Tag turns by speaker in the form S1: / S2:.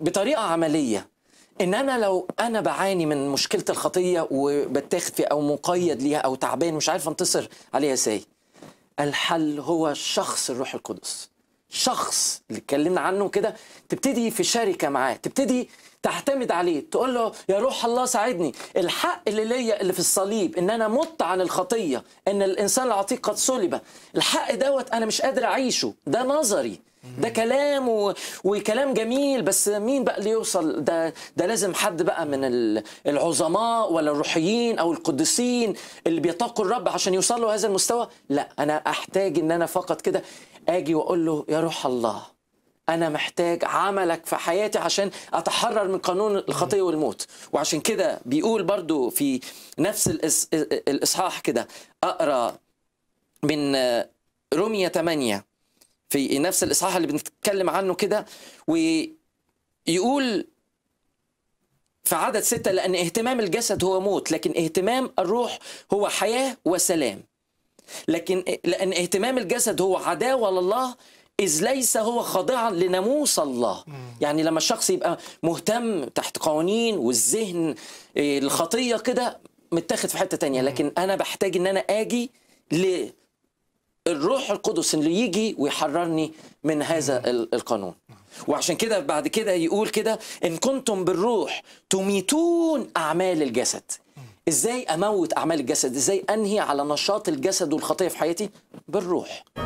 S1: بطريقه عمليه ان انا لو انا بعاني من مشكله الخطيه وبتاخد فيها او مقيد ليها او تعبان مش عارف انتصر عليها ازاي الحل هو شخص الروح القدس شخص اللي اتكلمنا عنه كده تبتدي في شركه معاه تبتدي تعتمد عليه تقول له يا روح الله ساعدني الحق اللي ليا اللي في الصليب ان انا مت عن الخطيه ان الانسان العتيق قد صلب الحق دوت انا مش قادر اعيشه ده نظري ده كلام و... وكلام جميل بس مين بقى اللي يوصل ده ده لازم حد بقى من العظماء ولا الروحيين او القديسين اللي بيتقوا الرب عشان يوصلوا هذا المستوى لا انا احتاج ان انا فقط كده اجي واقول له يا روح الله انا محتاج عملك في حياتي عشان اتحرر من قانون الخطيه والموت وعشان كده بيقول برضو في نفس الاصحاح كده اقرا من رومية 8 في نفس الإصحاح اللي بنتكلم عنه كده ويقول في عدد ستة لأن اهتمام الجسد هو موت لكن اهتمام الروح هو حياة وسلام لكن لأن اهتمام الجسد هو عداوة لله إذ ليس هو خاضعا لناموس الله يعني لما الشخص يبقى مهتم تحت قوانين والذهن إيه، الخطية كده متاخد في حتة تانية لكن أنا بحتاج إن أنا آجي ليه الروح القدس اللي يجي ويحررني من هذا القانون وعشان كده بعد كده يقول كده ان كنتم بالروح تميتون اعمال الجسد ازاي اموت اعمال الجسد ازاي انهي على نشاط الجسد والخطيه في حياتي بالروح